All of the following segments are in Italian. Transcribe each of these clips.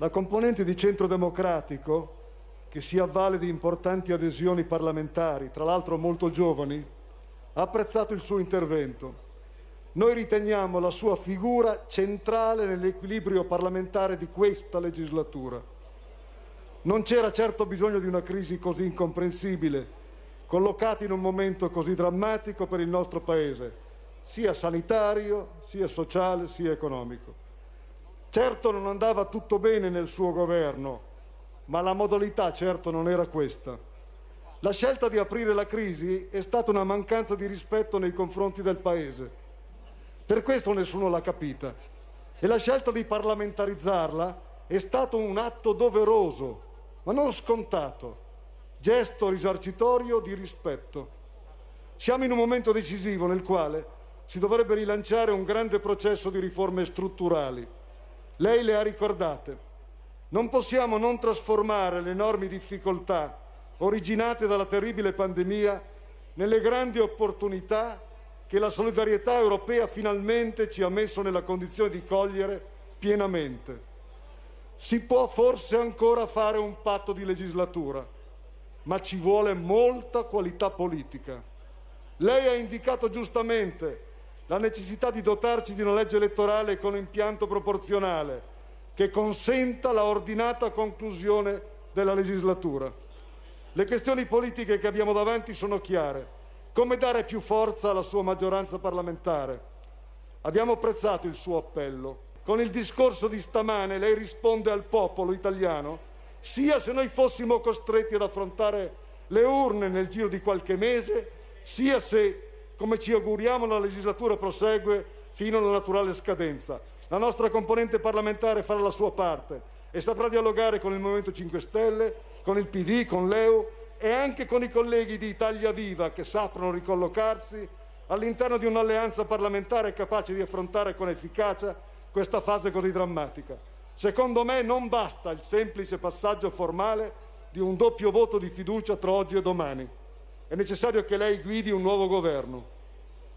La componente di centro democratico, che si avvale di importanti adesioni parlamentari, tra l'altro molto giovani, ha apprezzato il suo intervento. Noi riteniamo la sua figura centrale nell'equilibrio parlamentare di questa legislatura. Non c'era certo bisogno di una crisi così incomprensibile, collocata in un momento così drammatico per il nostro Paese, sia sanitario, sia sociale, sia economico. Certo non andava tutto bene nel suo governo, ma la modalità certo non era questa. La scelta di aprire la crisi è stata una mancanza di rispetto nei confronti del Paese. Per questo nessuno l'ha capita. E la scelta di parlamentarizzarla è stato un atto doveroso, ma non scontato, gesto risarcitorio di rispetto. Siamo in un momento decisivo nel quale si dovrebbe rilanciare un grande processo di riforme strutturali lei le ha ricordate. Non possiamo non trasformare le enormi difficoltà originate dalla terribile pandemia nelle grandi opportunità che la solidarietà europea finalmente ci ha messo nella condizione di cogliere pienamente. Si può forse ancora fare un patto di legislatura, ma ci vuole molta qualità politica. Lei ha indicato giustamente la necessità di dotarci di una legge elettorale con impianto proporzionale che consenta la ordinata conclusione della legislatura. Le questioni politiche che abbiamo davanti sono chiare. Come dare più forza alla sua maggioranza parlamentare? Abbiamo apprezzato il suo appello. Con il discorso di stamane lei risponde al popolo italiano, sia se noi fossimo costretti ad affrontare le urne nel giro di qualche mese, sia se come ci auguriamo la legislatura prosegue fino alla naturale scadenza. La nostra componente parlamentare farà la sua parte e saprà dialogare con il Movimento 5 Stelle, con il PD, con l'EU e anche con i colleghi di Italia Viva che saprono ricollocarsi all'interno di un'alleanza parlamentare capace di affrontare con efficacia questa fase così drammatica. Secondo me non basta il semplice passaggio formale di un doppio voto di fiducia tra oggi e domani è necessario che lei guidi un nuovo governo.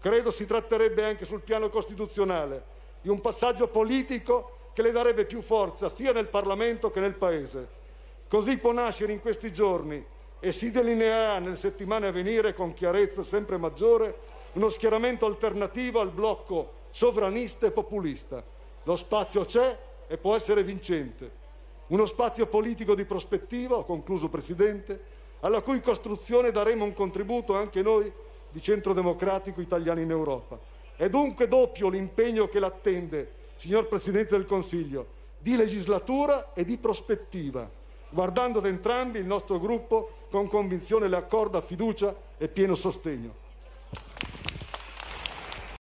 Credo si tratterebbe anche sul piano costituzionale di un passaggio politico che le darebbe più forza sia nel Parlamento che nel Paese. Così può nascere in questi giorni e si delineerà nelle settimane a venire con chiarezza sempre maggiore uno schieramento alternativo al blocco sovranista e populista. Lo spazio c'è e può essere vincente. Uno spazio politico di prospettiva, ho concluso Presidente, alla cui costruzione daremo un contributo anche noi di Centro Democratico Italiano in Europa. È dunque doppio l'impegno che l'attende, signor Presidente del Consiglio, di legislatura e di prospettiva. Guardando ad entrambi, il nostro gruppo con convinzione le accorda fiducia e pieno sostegno.